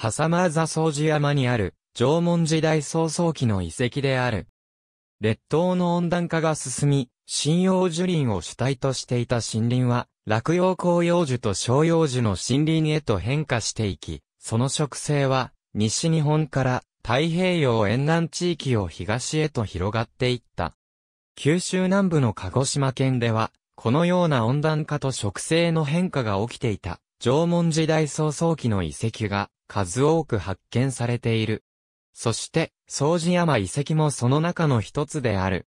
ハサマーザ掃除山にある、縄文時代早々期の遺跡である。列島の温暖化が進み、針葉樹林を主体としていた森林は、落葉広葉樹と照葉樹の森林へと変化していき、その植生は、西日本から太平洋沿岸地域を東へと広がっていった。九州南部の鹿児島県では、このような温暖化と植生の変化が起きていた。縄文時代早々期の遺跡が数多く発見されている。そして、掃除山遺跡もその中の一つである。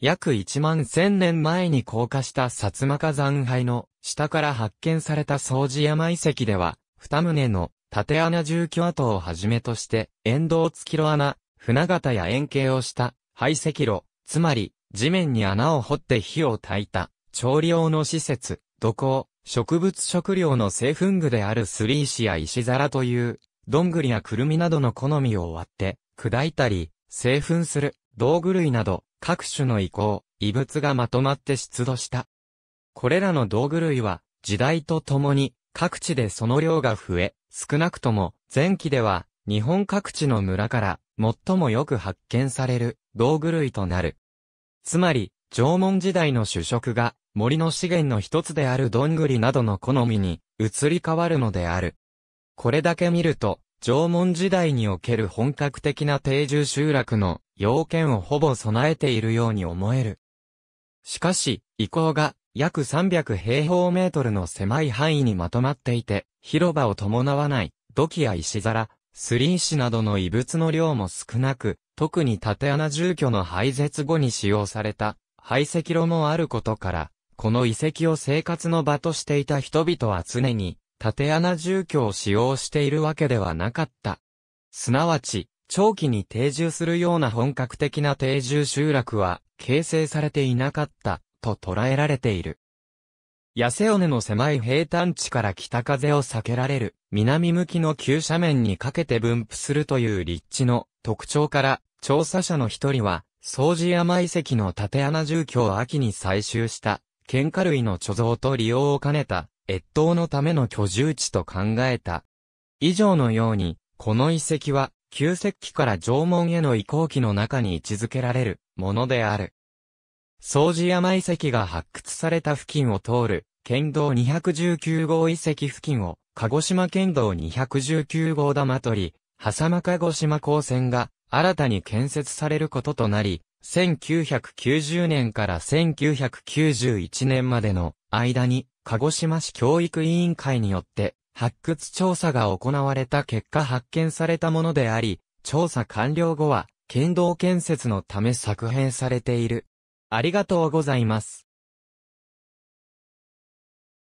約1万1000年前に降下した薩摩火山灰の下から発見された掃除山遺跡では、二棟の縦穴住居跡をはじめとして、沿道付き路穴、船型や円形をした排石炉、つまり地面に穴を掘って火を焚いた調理用の施設、土工、植物食料の製粉具であるスリーシや石皿という、どんぐりやくるみなどの好みを割って、砕いたり、製粉する、道具類など、各種の遺構、異物がまとまって出土した。これらの道具類は、時代とともに、各地でその量が増え、少なくとも、前期では、日本各地の村から、最もよく発見される、道具類となる。つまり、縄文時代の主食が森の資源の一つであるどんぐりなどの好みに移り変わるのである。これだけ見ると、縄文時代における本格的な定住集落の要件をほぼ備えているように思える。しかし、遺構が約300平方メートルの狭い範囲にまとまっていて、広場を伴わない土器や石皿、スリー石などの遺物の量も少なく、特に縦穴住居の廃絶後に使用された排斥路もあることから、この遺跡を生活の場としていた人々は常に、縦穴住居を使用しているわけではなかった。すなわち、長期に定住するような本格的な定住集落は、形成されていなかった、と捉えられている。痩せ尾根の狭い平坦地から北風を避けられる、南向きの急斜面にかけて分布するという立地の特徴から、調査者の一人は、掃除山遺跡の縦穴住居を秋に採集した、喧嘩類の貯蔵と利用を兼ねた、越冬のための居住地と考えた。以上のように、この遺跡は、旧石器から縄文への移行期の中に位置づけられるものである。掃除山遺跡が発掘された付近を通る県道219号遺跡付近を鹿児島県道219号玉取り、狭間鹿児島高専が新たに建設されることとなり、1990年から1991年までの間に、鹿児島市教育委員会によって発掘調査が行われた結果発見されたものであり、調査完了後は、県道建設のため作編されている。ありがとうございます。